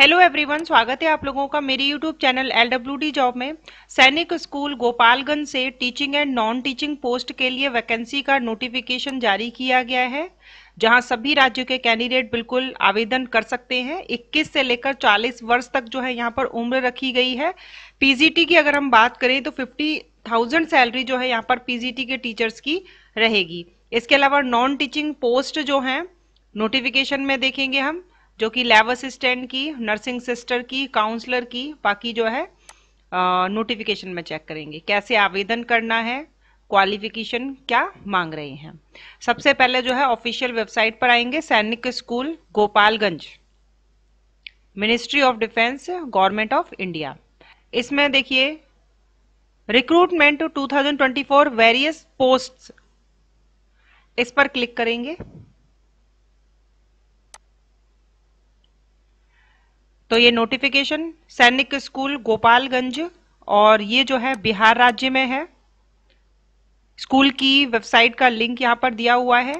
hello everyone स्वागत है आप लोगों का मेरी यूट्यूब चैनल एल जॉब में सैनिक स्कूल गोपालगंज से teaching and non teaching post के लिए वैकेंसी का नोटिफिकेशन जारी किया गया है जहां सभी राज्यों के कैंडिडेट बिल्कुल आवेदन कर सकते हैं 21 से लेकर 40 वर्ष तक जो है यहां पर उम्र रखी गई है पीजीटी की अगर हम बात करें तो फिफ्टी थाउजेंड सैलरी जो है यहाँ पर पीजीटी के टीचर्स की रहेगी इसके अलावा नॉन टीचिंग पोस्ट जो है नोटिफिकेशन में देखेंगे हम जो कि लैब असिस्टेंट की नर्सिंग सिस्टर की काउंसलर की बाकी जो है नोटिफिकेशन में चेक करेंगे कैसे आवेदन करना है क्वालिफिकेशन क्या मांग रहे हैं सबसे पहले जो है ऑफिशियल वेबसाइट पर आएंगे Sainik school Gopalganj ministry of defence government of India इसमें देखिए रिक्रूटमेंट 2024 वेरियस पोस्ट्स इस पर क्लिक करेंगे तो ये नोटिफिकेशन सैनिक स्कूल गोपालगंज और ये जो है बिहार राज्य में है स्कूल की वेबसाइट का लिंक यहाँ पर दिया हुआ है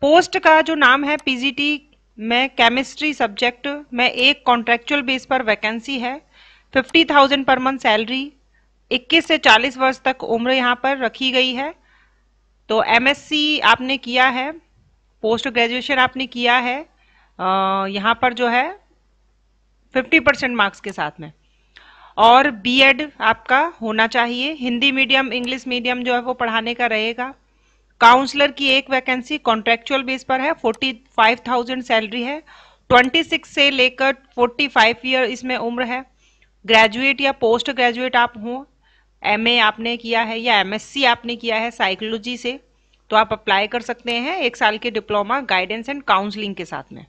पोस्ट का जो नाम है पीजीटी में केमिस्ट्री सब्जेक्ट में एक कॉन्ट्रेक्चुअल बेस पर वैकेंसी है fifty thousand per month salary 21 से 40 वर्ष तक उम्र यहाँ पर रखी गई है तो एमएससी आपने किया है पोस्ट ग्रेजुएशन आपने किया है यहाँ पर जो है 50 परसेंट मार्क्स के साथ में और बीएड आपका होना चाहिए हिंदी मीडियम इंग्लिश मीडियम जो है वो पढ़ाने का रहेगा काउंसलर की एक वैकेंसी कॉन्ट्रेक्चुअल बेस पर है 45,000 सैलरी है 26 से लेकर 45 ईयर इसमें उम्र है ग्रेजुएट या पोस्ट ग्रेजुएट आप हों एम आपने किया है या एमएससी आपने किया है साइकोलॉजी से तो आप अप्लाई कर सकते हैं एक साल के डिप्लोमा गाइडेंस एंड काउंसलिंग के साथ में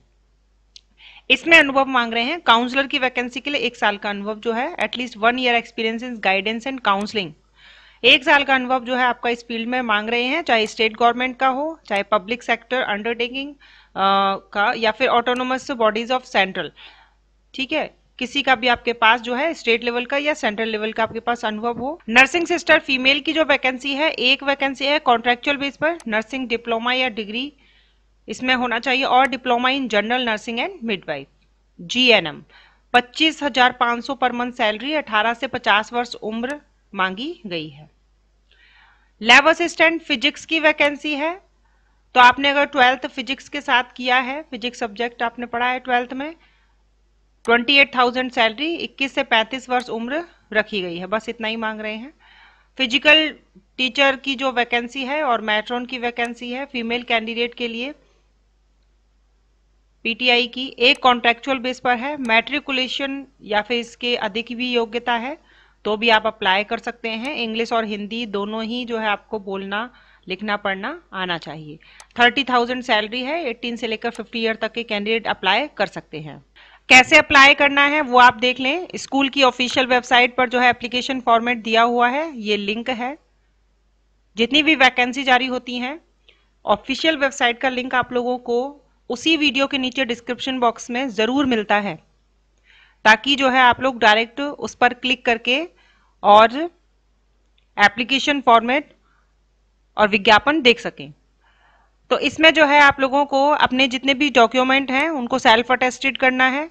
इसमें अनुभव मांग रहे हैं काउंसलर की वैकेंसी के लिए एक साल का अनुभव जो है at least one year experience in guidance and counselling एक साल का अनुभव जो है आपका इस फील्ड में मांग रहे हैं चाहे स्टेट गवर्नमेंट का हो चाहे पब्लिक सेक्टर अंडरटेकिंग का या फिर ऑटोनोमस बॉडीज ऑफ सेंट्रल ठीक है किसी का भी आपके पास जो है स्टेट लेवल का या सेंट्रल लेवल का आपके पास अनुभव हो नर्सिंग सिस्टर फीमेल की जो वैकेंसी है एक वैकेंसी है कॉन्ट्रेक्चुअल बेस पर नर्सिंग डिप्लोमा या डिग्री इसमें होना चाहिए और diploma in general nursing and midwife G N M पच्चीस हजार पांच सौ पर मंथ सैलरी अठारह से पचास वर्ष उम्र मांगी गई है लैब असिस्टेंट फिजिक्स की वैकेंसी है तो आपने अगर ट्वेल्थ फिजिक्स के साथ किया है फिजिक्स सब्जेक्ट आपने पढ़ा है ट्वेल्थ में ट्वेंटी एट थाउजेंड सैलरी इक्कीस से पैंतीस वर्ष उम्र रखी गई है बस इतना ही मांग रहे हैं फिजिकल टीचर की जो वैकेंसी है और मैट्रॉन की वैकेंसी है फीमेल कैंडिडेट के लिए पीटीआई की एक कॉन्ट्रेक्चुअल बेस पर है मैट्रिकुलेशन या फिर इसके अधिक भी योग्यता है तो भी आप अप्लाई कर सकते हैं इंग्लिश और हिंदी दोनों ही जो है आपको बोलना लिखना पढ़ना आना चाहिए थर्टी थाउजेंड सैलरी है एट्टीन से लेकर फिफ्टी ईयर तक के कैंडिडेट अप्लाई कर सकते हैं कैसे अप्लाई करना है वो आप देख लें स्कूल की ऑफिशियल वेबसाइट पर जो है एप्लीकेशन फॉर्मेट दिया हुआ है ये लिंक है जितनी भी वैकेंसी जारी होती हैं ऑफिशियल वेबसाइट का लिंक आप लोगों को उसी वीडियो के नीचे डिस्क्रिप्शन बॉक्स में ज़रूर मिलता है ताकि जो है आप लोग डायरेक्ट उस पर क्लिक करके और एप्लीकेशन फॉर्मेट और विज्ञापन देख सकें तो इसमें जो है आप लोगों को अपने जितने भी डॉक्यूमेंट हैं उनको सेल्फ अटेस्टेड करना है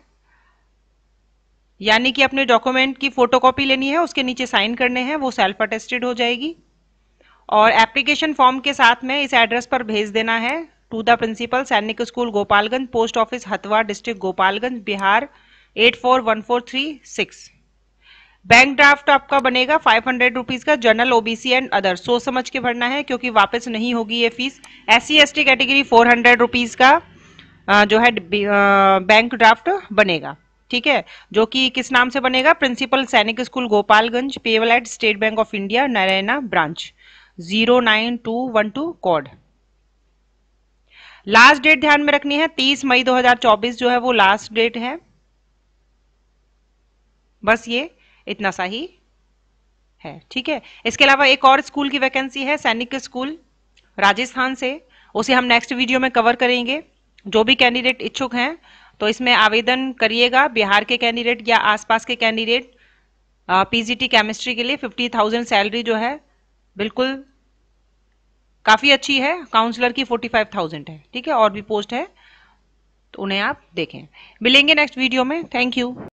यानी कि अपने डॉक्यूमेंट की फोटोकॉपी लेनी है उसके नीचे साइन करने हैं वो सेल्फ अटेस्टेड हो जाएगी और एप्लीकेशन फॉर्म के साथ में इस एड्रेस पर भेज देना है to the principal Sainik school Gopalganj post office Hathwa district Gopalganj Bihar eight four one four three six bank draft आपका बनेगा फाइव हंड्रेड रुपीज का जनरल ओबीसी एंड अदर सोच समझ के भरना है क्योंकि वापस नहीं होगी ये fees S C category four hundred rupees का जो है बैंक ड्राफ्ट बनेगा ठीक है जो कि किस नाम से बनेगा principal Sainik school Gopalganj payable at State Bank of India Narayana branch zero nine two one two code last date ध्यान में रखनी है 30 मई 2024 जो है वो लास्ट डेट है बस ये इतना सा ही है ठीक है इसके अलावा एक और स्कूल की वैकेंसी है सैनिक स्कूल राजस्थान से उसे हम नेक्स्ट वीडियो में कवर करेंगे जो भी कैंडिडेट इच्छुक हैं तो इसमें आवेदन करिएगा बिहार के कैंडिडेट या आसपास के कैंडिडेट पीजीटी केमिस्ट्री के लिए फिफ्टी थाउजेंड सैलरी जो है बिल्कुल काफ़ी अच्छी है काउंसलर की फोर्टी फाइव थाउजेंड है ठीक है और भी पोस्ट है तो उन्हें आप देखें मिलेंगे नेक्स्ट वीडियो में थैंक यू